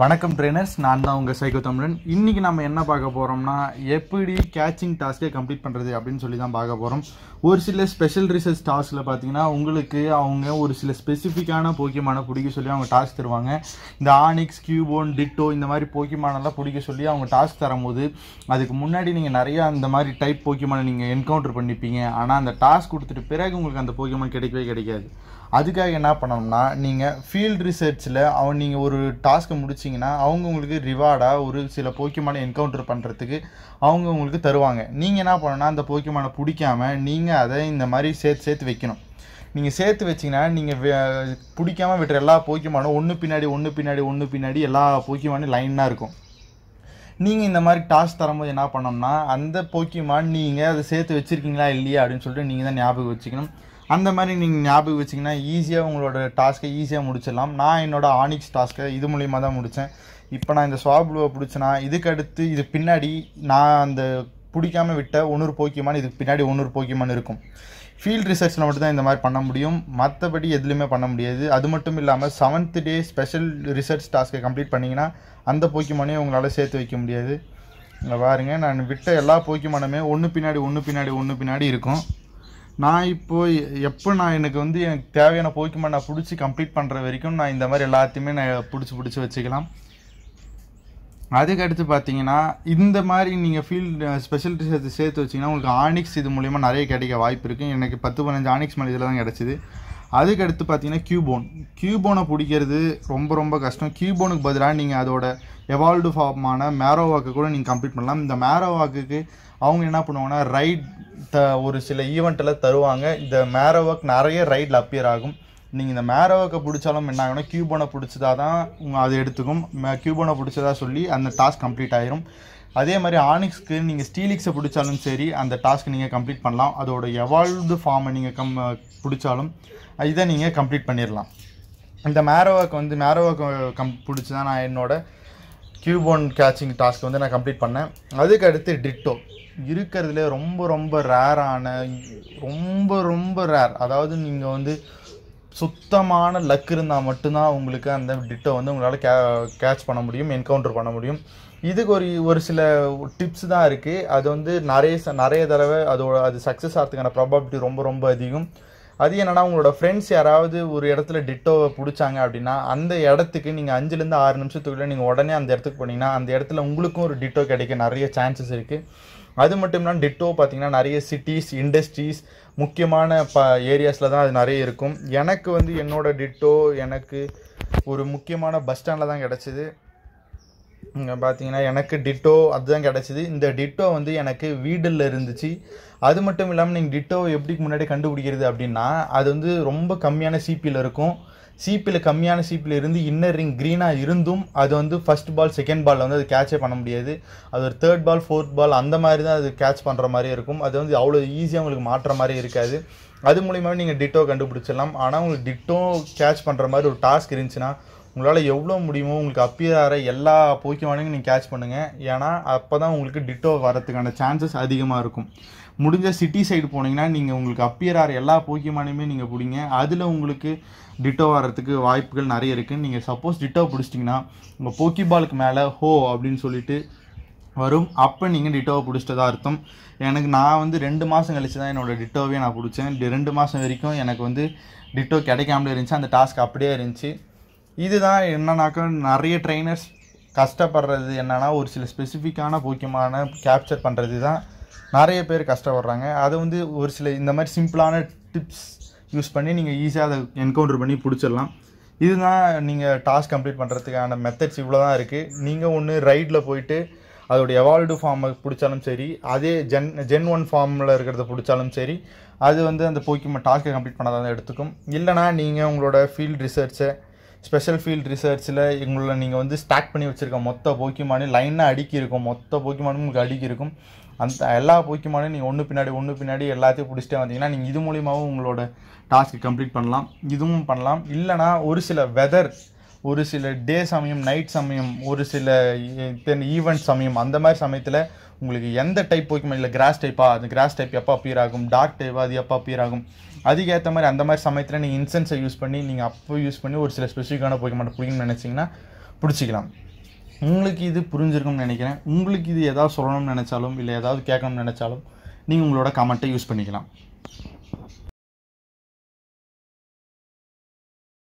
வணக்கம் ட்ரைனர்ஸ் நான் தான் உங்கள் சைக்கோ தமிழன் இன்றைக்கி நம்ம என்ன பார்க்க போகிறோம்னா எப்படி கேச்சிங் டாஸ்க்கே கம்ப்ளீட் பண்ணுறது அப்படின்னு சொல்லி தான் பார்க்க போகிறோம் ஒரு சில ஸ்பெஷல் ரிசர்ச் டாஸ்கில் பார்த்தீங்கன்னா உங்களுக்கு அவங்க ஒரு சில ஸ்பெசிஃபிக்கான போக்கியமான பிடிக்க சொல்லி அவங்க டாஸ்க் தருவாங்க இந்த ஆனிக்ஸ் கியூபோன் டிட்டோ இந்த மாதிரி போக்கியமானெல்லாம் பிடிக்க சொல்லி அவங்க டாஸ்க் தரும்போது அதுக்கு முன்னாடி நீங்கள் நிறையா அந்த மாதிரி டைப் போக்கியமான நீங்கள் என்கவுண்டர் பண்ணிப்பீங்க ஆனால் அந்த டாஸ்க் கொடுத்துட்டு பிறகு உங்களுக்கு அந்த போக்கியமான கிடைக்கவே கிடைக்காது அதுக்காக என்ன பண்ணணும்னா நீங்கள் ஃபீல்டு ரிசர்ச்சில் அவன் நீங்கள் ஒரு டாஸ்க்கு முடிச்சிங்கன்னா அவங்க உங்களுக்கு ரிவார்டாக ஒரு சில போக்கியமான என்கவுண்டர் பண்ணுறதுக்கு அவங்க உங்களுக்கு தருவாங்க நீங்கள் என்ன பண்ணணும்னா அந்த போக்கியமான பிடிக்காமல் நீங்கள் அதை இந்த மாதிரி சேர்த்து சேர்த்து வைக்கணும் நீங்கள் சேர்த்து வச்சிங்கன்னா நீங்கள் பிடிக்காமல் விட்டுற எல்லா போக்கியமானும் ஒன்று பின்னாடி ஒன்று பின்னாடி ஒன்று பின்னாடி எல்லா போக்கியமானும் லைனாக இருக்கும் நீங்கள் இந்த மாதிரி டாஸ்க் தரும்போது என்ன பண்ணோம்னா அந்த போக்கியமான் நீங்கள் அதை சேர்த்து வச்சுருக்கீங்களா இல்லையா அப்படின்னு சொல்லிட்டு நீங்கள் தான் ஞாபகம் வச்சுக்கணும் அந்த மாதிரி நீங்கள் ஞாபகம் வச்சிங்கன்னா ஈஸியாக உங்களோட டாஸ்க்கை ஈஸியாக முடிச்சிடலாம் நான் என்னோடய ஆனிக்ஸ் டாஸ்க்கை இது மூலிமா தான் முடித்தேன் இப்போ நான் இந்த ப்ளூவை பிடிச்சேன்னா இதுக்கடுத்து இது பின்னாடி நான் அந்த பிடிக்காம விட்ட ஒன்று போக்கியமான இதுக்கு பின்னாடி ஒன்று போக்கியமான இருக்கும் ஃபீல்ட் ரிசர்ச்சில் மட்டும்தான் இந்த மாதிரி பண்ண முடியும் மற்றபடி எதுலேயுமே பண்ண முடியாது அது மட்டும் இல்லாமல் செவன்த் டே ஸ்பெஷல் ரிசர்ச் டாஸ்க்கை கம்ப்ளீட் பண்ணிங்கன்னா அந்த போக்கியமானையும் உங்களால் சேர்த்து வைக்க முடியாது பாருங்கள் நான் விட்ட எல்லா போக்கியமானமே ஒன்று பின்னாடி ஒன்று பின்னாடி ஒன்று பின்னாடி இருக்கும் நான் இப்போ எப்போ நான் எனக்கு வந்து எனக்கு தேவையான போக்கிமான் நான் பிடிச்சி கம்ப்ளீட் பண்ணுற வரைக்கும் நான் இந்த மாதிரி எல்லாத்தையுமே நான் பிடிச்சி பிடிச்சி வச்சுக்கலாம் அதுக்கடுத்து பார்த்தீங்கன்னா இந்த மாதிரி நீங்கள் ஃபீல்டு ஸ்பெஷல் சேர்த்து சேர்த்து வச்சிங்கன்னா உங்களுக்கு ஆனிக்ஸ் இது மூலிமா நிறைய கிடைக்க வாய்ப்பு இருக்குது எனக்கு பத்து பதினஞ்சு ஆனிக்ஸ் மேலே இதில் தான் கிடச்சிது அதுக்கடுத்து பார்த்தீங்கன்னா கியூபோன் கியூபோனை பிடிக்கிறது ரொம்ப ரொம்ப கஷ்டம் கியூபோனுக்கு பதிலாக நீங்கள் அதோட எவால்டு ஃபார்மான மேரோவாக்கு கூட நீங்கள் கம்ப்ளீட் பண்ணலாம் இந்த மேரோவாக்கு அவங்க என்ன பண்ணுவாங்கன்னா ரைட் த ஒரு சில ஈவெண்ட்டில் தருவாங்க இந்த மேரோவக் நிறைய ரைடில் அப்பியர் ஆகும் நீங்கள் இந்த மேரோவக்கை பிடிச்சாலும் என்ன ஆகும்னா கியூபோனை பிடிச்சதா தான் உங்கள் அதை எடுத்துக்கும் கியூபோனை பிடிச்சதா சொல்லி அந்த டாஸ்க் கம்ப்ளீட் ஆயிரும் அதே மாதிரி ஆனிக்ஸ்க்கு நீங்கள் ஸ்டீலிக்ஸை பிடிச்சாலும் சரி அந்த டாஸ்க் நீங்கள் கம்ப்ளீட் பண்ணலாம் அதோட எவால்வ்டு ஃபார்மை நீங்கள் கம் பிடிச்சாலும் இதை நீங்கள் கம்ப்ளீட் பண்ணிடலாம் இந்த மேரோவாக்கு வந்து மேரோவாக்கு கம் பிடிச்சி தான் நான் என்னோட கியூபோன் கேட்சிங் டாஸ்க் வந்து நான் கம்ப்ளீட் பண்ணேன் அதுக்கு அடுத்து டிட்டோ இருக்கிறதுல ரொம்ப ரொம்ப ரேரான ரொம்ப ரொம்ப ரேர் அதாவது நீங்கள் வந்து சுத்தமான லக் இருந்தால் மட்டும்தான் உங்களுக்கு அந்த டிட்டோ வந்து உங்களால் கே கேட்ச் பண்ண முடியும் என்கவுண்டர் பண்ண முடியும் இதுக்கு ஒரு ஒரு சில டிப்ஸ் தான் இருக்குது அது வந்து நிறைய நிறைய தடவை அதோட அது சக்ஸஸ் ஆகிறதுக்கான ப்ராபபிலிட்டி ரொம்ப ரொம்ப அதிகம் அது என்னென்னா உங்களோட ஃப்ரெண்ட்ஸ் யாராவது ஒரு இடத்துல டிட்டோவை பிடிச்சாங்க அப்படின்னா அந்த இடத்துக்கு நீங்கள் அஞ்சுலேருந்து ஆறு நிமிஷத்துக்குள்ளே நீங்கள் உடனே அந்த இடத்துக்கு போனீங்கன்னா அந்த இடத்துல உங்களுக்கும் ஒரு டிட்டோ கிடைக்க நிறைய சான்சஸ் இருக்குது அது மட்டும் இல்லாமல் டிட்டோ பார்த்தீங்கன்னா நிறைய சிட்டிஸ் இண்டஸ்ட்ரீஸ் முக்கியமான ப ஏரியாஸில் தான் அது நிறைய இருக்கும் எனக்கு வந்து என்னோடய டிட்டோ எனக்கு ஒரு முக்கியமான பஸ் ஸ்டாண்டில் தான் கிடச்சிது பார்த்தீங்கன்னா எனக்கு டிட்டோ அதுதான் கிடச்சிது இந்த டிட்டோ வந்து எனக்கு வீடில் இருந்துச்சு அது மட்டும் இல்லாமல் நீங்கள் டிட்டோ எப்படி முன்னாடி கண்டுபிடிக்கிறது அப்படின்னா அது வந்து ரொம்ப கம்மியான சிபியில் இருக்கும் சிபியில் கம்மியான சிபியில் இருந்து இன்னர் ரிங் க்ரீனாக இருந்தும் அது வந்து ஃபஸ்ட் பால் செகண்ட் பாலில் வந்து அது கேட்சே பண்ண முடியாது அது ஒரு தேர்ட் பால் ஃபோர்த் பால் அந்த மாதிரி தான் அது கேட்ச் பண்ணுற மாதிரி இருக்கும் அது வந்து அவ்வளோ ஈஸியாக உங்களுக்கு மாற்றுற மாதிரி இருக்காது அது மூலியமாகவே நீங்கள் டிட்டோ கண்டுபிடிச்சிடலாம் ஆனால் உங்களுக்கு டிட்டோ கேட்ச் பண்ணுற மாதிரி ஒரு டாஸ்க் இருந்துச்சுன்னா உங்களால் எவ்வளோ முடியுமோ உங்களுக்கு அப்பியர் ஆகிற எல்லா போக்கியமானையும் நீங்கள் கேட்ச் பண்ணுங்கள் ஏன்னா அப்போ தான் உங்களுக்கு டிட்டோ வரதுக்கான சான்சஸ் அதிகமாக இருக்கும் முடிஞ்ச சிட்டி சைடு போனீங்கன்னா நீங்கள் உங்களுக்கு அப்பியர் ஆகிற எல்லா போக்கியமானையுமே நீங்கள் பிடிங்க அதில் உங்களுக்கு டிட்டோ வர்றதுக்கு வாய்ப்புகள் நிறைய இருக்குது நீங்கள் சப்போஸ் டிட்டோ பிடிச்சிட்டிங்கன்னா உங்கள் போக்கி பாலுக்கு மேலே ஹோ அப்படின்னு சொல்லிட்டு வரும் அப்போ நீங்கள் டிட்டோவை தான் அர்த்தம் எனக்கு நான் வந்து ரெண்டு மாதம் கழிச்சு தான் என்னோடய டிட்டோவே நான் பிடிச்சேன் ரெண்டு மாதம் வரைக்கும் எனக்கு வந்து டிட்டோ கிடைக்காமலே இருந்துச்சு அந்த டாஸ்க் அப்படியே இருந்துச்சு இதுதான் என்னன்னாக்கா நிறைய ட்ரைனர்ஸ் கஷ்டப்படுறது என்னென்னா ஒரு சில ஸ்பெசிஃபிக்கான போக்கியமான கேப்சர் பண்ணுறது தான் நிறைய பேர் கஷ்டப்படுறாங்க அதை வந்து ஒரு சில இந்த மாதிரி சிம்பிளான டிப்ஸ் யூஸ் பண்ணி நீங்கள் ஈஸியாக அதை என்கவுண்டர் பண்ணி பிடிச்சிடலாம் இதுதான் நீங்கள் டாஸ்க் கம்ப்ளீட் பண்ணுறதுக்கான மெத்தட்ஸ் இவ்வளோ தான் இருக்குது நீங்கள் ஒன்று ரைடில் போயிட்டு அதோடைய எவால்டு ஃபார்மை பிடிச்சாலும் சரி அதே ஜென் ஜென் ஒன் ஃபார்மில் இருக்கிறத பிடிச்சாலும் சரி அது வந்து அந்த போக்கியம் டாஸ்க்கை கம்ப்ளீட் பண்ணாதான் எடுத்துக்கும் இல்லைனா நீங்கள் உங்களோட ஃபீல்ட் ரிசர்ச்சை ஸ்பெஷல் ஃபீல்ட் ரிசர்ச்சில் எங்களை நீங்கள் வந்து ஸ்டாக் பண்ணி வச்சுருக்க மொத்த போக்கிமானே லைனாக அடுக்கி இருக்கும் மொத்த போக்கிமானும் உங்களுக்கு அடுக்கி இருக்கும் அந்த எல்லா போக்கிமானையும் நீங்கள் ஒன்று பின்னாடி ஒன்று பின்னாடி எல்லாத்தையும் பிடிச்சிட்டே வந்தீங்கன்னா நீங்கள் இது மூலியமாகவும் உங்களோட டாஸ்க்கு கம்ப்ளீட் பண்ணலாம் இதுவும் பண்ணலாம் இல்லைனா ஒரு சில வெதர் ஒரு சில டே சமயம் நைட் சமயம் ஒரு சில தென் e-, ஈவெண்ட் சமயம் அந்த மாதிரி சமயத்தில் உங்களுக்கு எந்த டைப் போய்க்குமா இல்லை கிராஸ் டைப்பாக அது கிராஸ் டைப் எப்போ அப்பியர் ஆகும் டார்க் டைப்பா அது எப்போ அப்பியர் ஆகும் அதுக்கேற்ற மாதிரி அந்த மாதிரி சமயத்தில் நீங்கள் இன்சென்ஸை யூஸ் பண்ணி நீங்கள் அப்போ யூஸ் பண்ணி ஒரு சில ஸ்பெசிஃபிக்கான போய்க்குமாட்ட பிடிக்கும்னு நினச்சிங்கன்னா பிடிச்சிக்கலாம் உங்களுக்கு இது புரிஞ்சிருக்கும்னு நினைக்கிறேன் உங்களுக்கு இது ஏதாவது சொல்லணும்னு நினச்சாலும் இல்லை ஏதாவது கேட்கணும்னு நினச்சாலும் நீங்கள் உங்களோட கமெண்ட்டை யூஸ் பண்ணிக்கலாம்